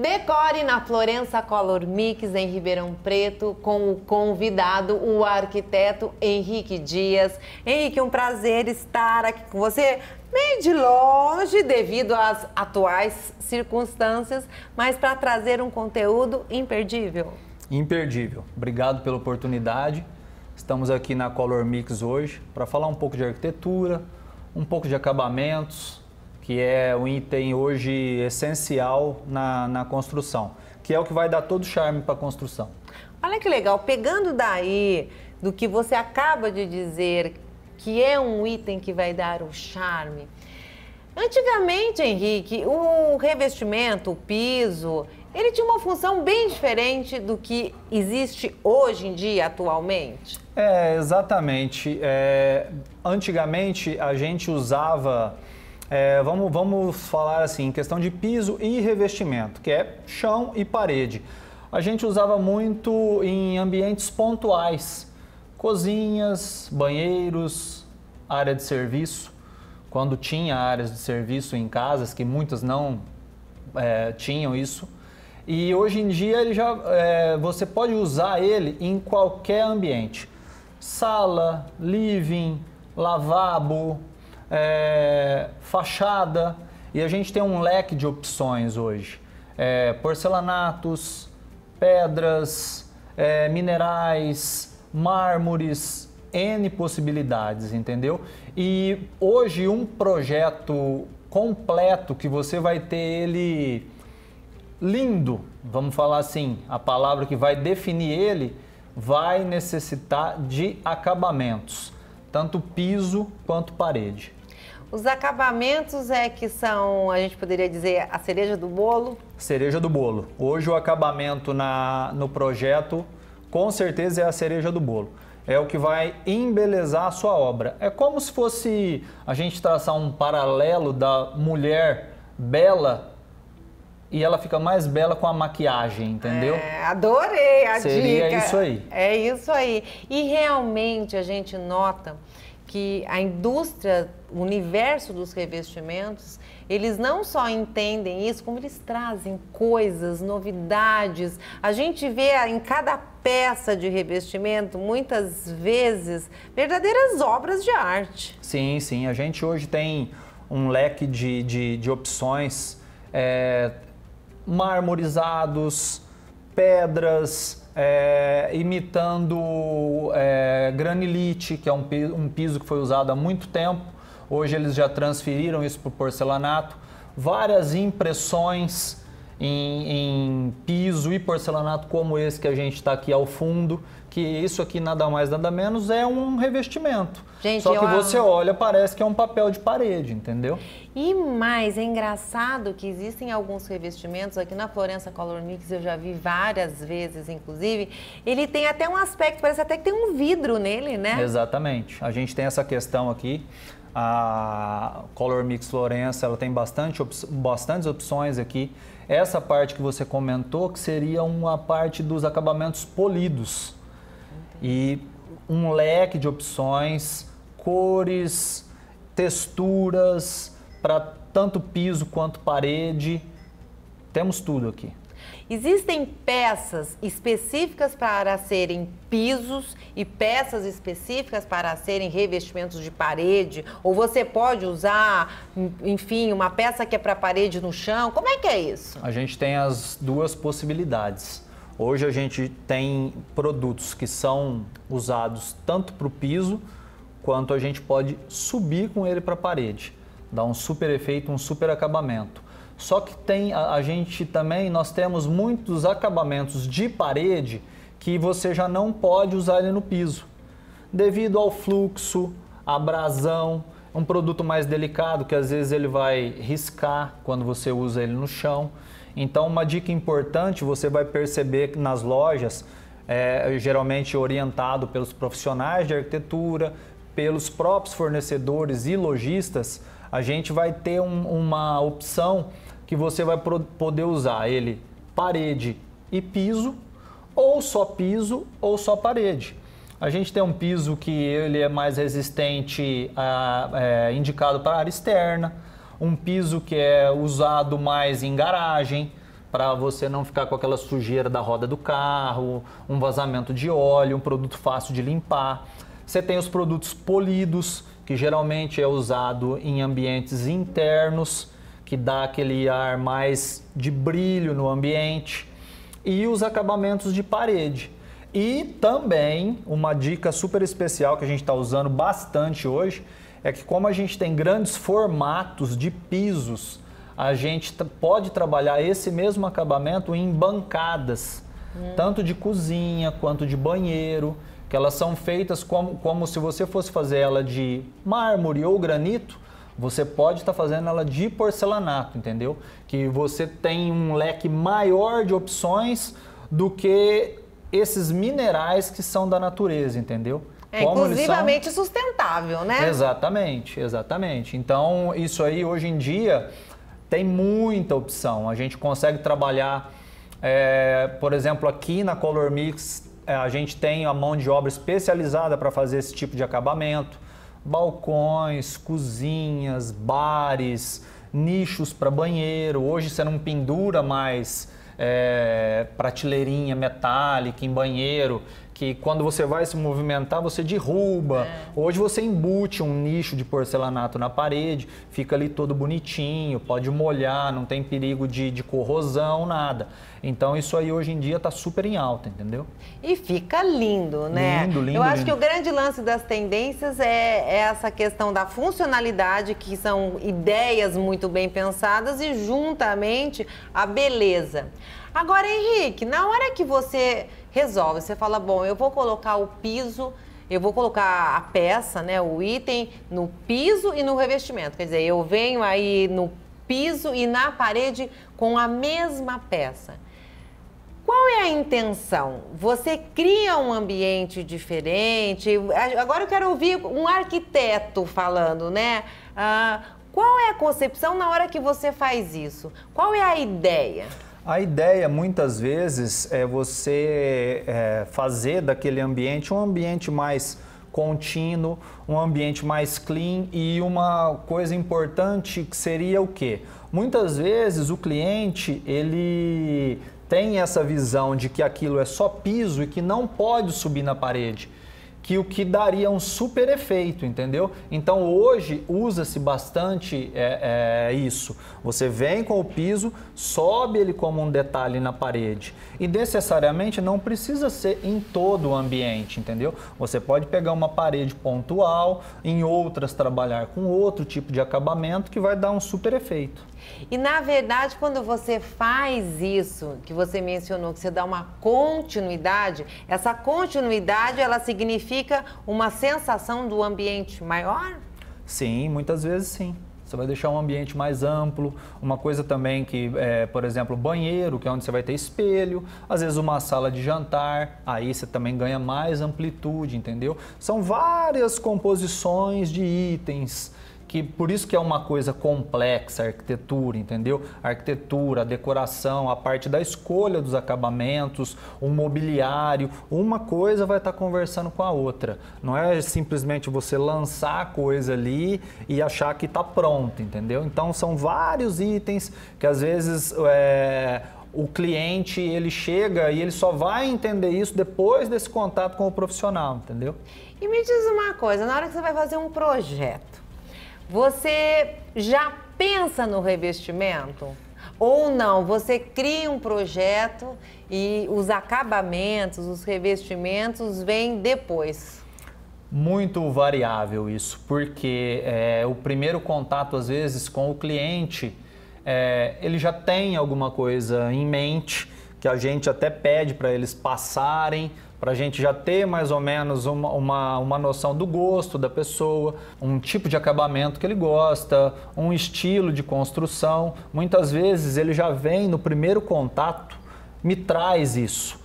Decore na Florença Color Mix, em Ribeirão Preto, com o convidado, o arquiteto Henrique Dias. Henrique, um prazer estar aqui com você, meio de longe devido às atuais circunstâncias, mas para trazer um conteúdo imperdível. Imperdível. Obrigado pela oportunidade. Estamos aqui na Color Mix hoje para falar um pouco de arquitetura, um pouco de acabamentos, que é um item hoje essencial na, na construção, que é o que vai dar todo o charme para a construção. Olha que legal, pegando daí do que você acaba de dizer, que é um item que vai dar o charme. Antigamente, Henrique, o revestimento, o piso, ele tinha uma função bem diferente do que existe hoje em dia, atualmente? É, exatamente. É, antigamente, a gente usava é, vamos, vamos falar assim, questão de piso e revestimento, que é chão e parede. A gente usava muito em ambientes pontuais, cozinhas, banheiros, área de serviço. Quando tinha áreas de serviço em casas, que muitas não é, tinham isso. E hoje em dia ele já, é, você pode usar ele em qualquer ambiente. Sala, living, lavabo, é, fachada. E a gente tem um leque de opções hoje: é, porcelanatos, pedras, é, minerais, mármores, N possibilidades, entendeu? E hoje um projeto completo que você vai ter ele lindo, vamos falar assim, a palavra que vai definir ele vai necessitar de acabamentos, tanto piso quanto parede. Os acabamentos é que são, a gente poderia dizer, a cereja do bolo? Cereja do bolo. Hoje o acabamento na, no projeto, com certeza, é a cereja do bolo. É o que vai embelezar a sua obra. É como se fosse a gente traçar um paralelo da mulher bela e ela fica mais bela com a maquiagem, entendeu? É, adorei a Seria dica. Seria isso aí. É isso aí. E realmente a gente nota que a indústria, o universo dos revestimentos, eles não só entendem isso, como eles trazem coisas, novidades. A gente vê em cada peça de revestimento, muitas vezes, verdadeiras obras de arte. Sim, sim. A gente hoje tem um leque de, de, de opções é, marmorizados, pedras, é, imitando é, granilite, que é um, um piso que foi usado há muito tempo. Hoje eles já transferiram isso para o porcelanato. Várias impressões em, em piso e porcelanato como esse que a gente está aqui ao fundo, que isso aqui nada mais nada menos é um revestimento. Gente, Só que você olha, parece que é um papel de parede, entendeu? E mais, é engraçado que existem alguns revestimentos, aqui na Florença Color Mix eu já vi várias vezes, inclusive, ele tem até um aspecto, parece até que tem um vidro nele, né? Exatamente. A gente tem essa questão aqui, a Color Mix Florença ela tem bastante op bastantes opções aqui. Essa parte que você comentou que seria uma parte dos acabamentos polidos. Entendi. E um leque de opções, cores, texturas para tanto piso quanto parede. Temos tudo aqui. Existem peças específicas para serem pisos e peças específicas para serem revestimentos de parede? Ou você pode usar, enfim, uma peça que é para parede no chão? Como é que é isso? A gente tem as duas possibilidades. Hoje a gente tem produtos que são usados tanto para o piso quanto a gente pode subir com ele para a parede, dá um super efeito, um super acabamento. Só que tem a, a gente também, nós temos muitos acabamentos de parede que você já não pode usar ele no piso, devido ao fluxo, abrasão, um produto mais delicado que às vezes ele vai riscar quando você usa ele no chão. Então, uma dica importante você vai perceber nas lojas, é, geralmente orientado pelos profissionais de arquitetura, pelos próprios fornecedores e lojistas, a gente vai ter um, uma opção que você vai poder usar ele parede e piso, ou só piso ou só parede. A gente tem um piso que ele é mais resistente, a, é, indicado para área externa, um piso que é usado mais em garagem, para você não ficar com aquela sujeira da roda do carro, um vazamento de óleo, um produto fácil de limpar. Você tem os produtos polidos, que geralmente é usado em ambientes internos, que dá aquele ar mais de brilho no ambiente, e os acabamentos de parede. E também uma dica super especial que a gente está usando bastante hoje é que como a gente tem grandes formatos de pisos, a gente pode trabalhar esse mesmo acabamento em bancadas, hum. tanto de cozinha quanto de banheiro que elas são feitas como, como se você fosse fazer ela de mármore ou granito, você pode estar tá fazendo ela de porcelanato, entendeu? Que você tem um leque maior de opções do que esses minerais que são da natureza, entendeu? É Como inclusivamente são... sustentável, né? Exatamente, exatamente. Então, isso aí hoje em dia tem muita opção. A gente consegue trabalhar, é, por exemplo, aqui na Color Mix é, a gente tem a mão de obra especializada para fazer esse tipo de acabamento, balcões, cozinhas, bares, nichos para banheiro. Hoje você não pendura mais é, prateleirinha metálica em banheiro que quando você vai se movimentar, você derruba. É. Hoje você embute um nicho de porcelanato na parede, fica ali todo bonitinho, pode molhar, não tem perigo de, de corrosão, nada. Então isso aí hoje em dia está super em alta, entendeu? E fica lindo, né? Lindo, lindo. Eu acho lindo. que o grande lance das tendências é, é essa questão da funcionalidade, que são ideias muito bem pensadas e juntamente a beleza. Agora, Henrique, na hora que você resolve. Você fala, bom, eu vou colocar o piso, eu vou colocar a peça, né, o item no piso e no revestimento. Quer dizer, eu venho aí no piso e na parede com a mesma peça. Qual é a intenção? Você cria um ambiente diferente? Agora eu quero ouvir um arquiteto falando, né? Ah, qual é a concepção na hora que você faz isso? Qual é a ideia? A ideia, muitas vezes, é você é, fazer daquele ambiente um ambiente mais contínuo, um ambiente mais clean e uma coisa importante que seria o quê? Muitas vezes o cliente, ele tem essa visão de que aquilo é só piso e que não pode subir na parede que o que daria um super efeito, entendeu? Então hoje usa-se bastante é, é, isso. Você vem com o piso, sobe ele como um detalhe na parede. E necessariamente não precisa ser em todo o ambiente, entendeu? Você pode pegar uma parede pontual, em outras trabalhar com outro tipo de acabamento que vai dar um super efeito. E na verdade, quando você faz isso, que você mencionou, que você dá uma continuidade, essa continuidade ela significa uma sensação do ambiente maior? Sim, muitas vezes sim. Você vai deixar um ambiente mais amplo, uma coisa também que, é, por exemplo, banheiro, que é onde você vai ter espelho, às vezes uma sala de jantar, aí você também ganha mais amplitude, entendeu? São várias composições de itens que por isso que é uma coisa complexa a arquitetura, entendeu? A arquitetura, a decoração, a parte da escolha dos acabamentos, o mobiliário, uma coisa vai estar conversando com a outra. Não é simplesmente você lançar a coisa ali e achar que está pronto, entendeu? Então são vários itens que às vezes é, o cliente ele chega e ele só vai entender isso depois desse contato com o profissional, entendeu? E me diz uma coisa, na hora que você vai fazer um projeto você já pensa no revestimento? Ou não, você cria um projeto e os acabamentos, os revestimentos vêm depois? Muito variável isso, porque é, o primeiro contato, às vezes, com o cliente, é, ele já tem alguma coisa em mente que a gente até pede para eles passarem para a gente já ter mais ou menos uma, uma, uma noção do gosto da pessoa, um tipo de acabamento que ele gosta, um estilo de construção. Muitas vezes ele já vem no primeiro contato, me traz isso.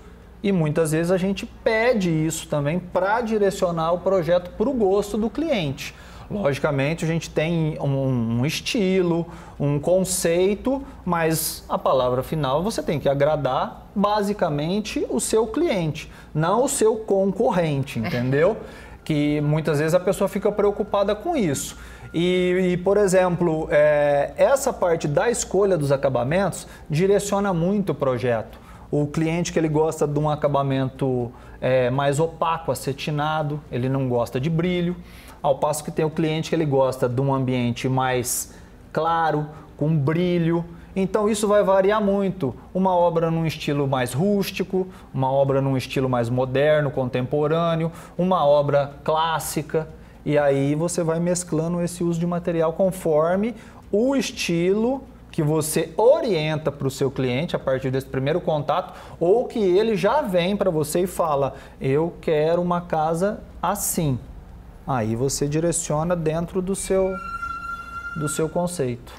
E muitas vezes a gente pede isso também para direcionar o projeto para o gosto do cliente. Logicamente, a gente tem um, estilo, um conceito, mas a palavra final você tem que agradar basicamente o seu cliente, não o seu concorrente, entendeu? que muitas vezes a pessoa fica preocupada com isso. E, e, por exemplo, é, essa parte da escolha dos acabamentos direciona muito o projeto. O cliente que ele gosta de um acabamento é, mais opaco, acetinado, ele não gosta de brilho. Ao passo que tem o cliente que ele gosta de um ambiente mais claro, com brilho. Então isso vai variar muito. Uma obra num estilo mais rústico, uma obra num estilo mais moderno, contemporâneo, uma obra clássica. E aí você vai mesclando esse uso de material conforme o estilo que você orienta para o seu cliente a partir desse primeiro contato ou que ele já vem para você e fala: Eu quero uma casa assim. Aí você direciona dentro do seu, do seu conceito.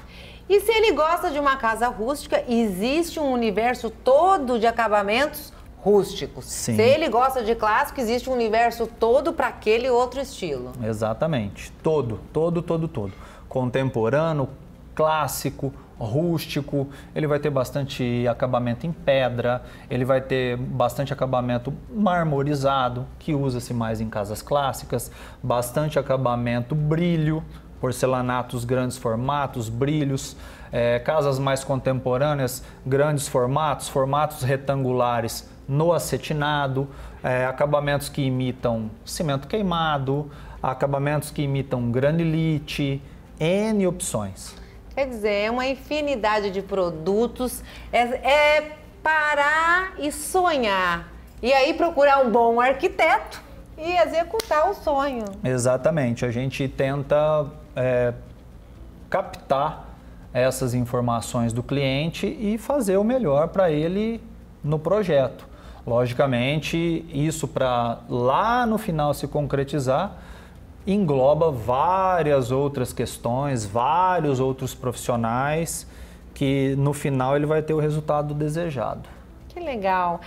E se ele gosta de uma casa rústica, existe um universo todo de acabamentos rústicos. Sim. Se ele gosta de clássico, existe um universo todo para aquele outro estilo. Exatamente. Todo, todo, todo, todo. Contemporâneo, clássico, rústico, ele vai ter bastante acabamento em pedra, ele vai ter bastante acabamento marmorizado, que usa-se mais em casas clássicas, bastante acabamento brilho, porcelanatos, grandes formatos, brilhos, é, casas mais contemporâneas, grandes formatos, formatos retangulares no acetinado, é, acabamentos que imitam cimento queimado, acabamentos que imitam granilite, N opções. Quer dizer, é uma infinidade de produtos. É, é parar e sonhar. E aí procurar um bom arquiteto e executar o sonho. Exatamente. A gente tenta é, captar essas informações do cliente e fazer o melhor para ele no projeto. Logicamente, isso para lá no final se concretizar, engloba várias outras questões, vários outros profissionais, que no final ele vai ter o resultado desejado. Que legal.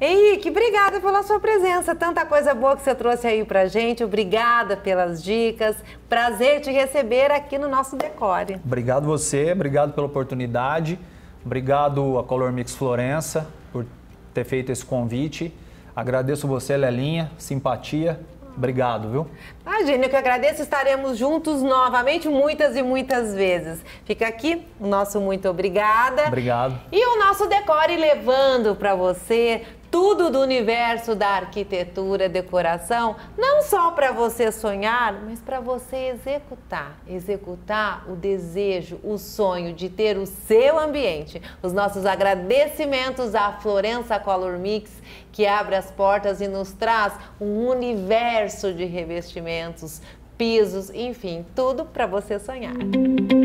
Henrique, obrigada pela sua presença. Tanta coisa boa que você trouxe aí pra gente. Obrigada pelas dicas. Prazer te receber aqui no nosso Decore. Obrigado você, obrigado pela oportunidade. Obrigado a Color Mix Florença por ter feito esse convite. Agradeço você, Lelinha, simpatia, Obrigado, viu? Imagina, eu que agradeço. Estaremos juntos novamente muitas e muitas vezes. Fica aqui o nosso muito obrigada. Obrigado. E o nosso decore levando para você tudo do universo da arquitetura, decoração, não só para você sonhar, mas para você executar. Executar o desejo, o sonho de ter o seu ambiente. Os nossos agradecimentos à Florença Color Mix, que abre as portas e nos traz um universo de revestimentos, pisos, enfim, tudo para você sonhar. Música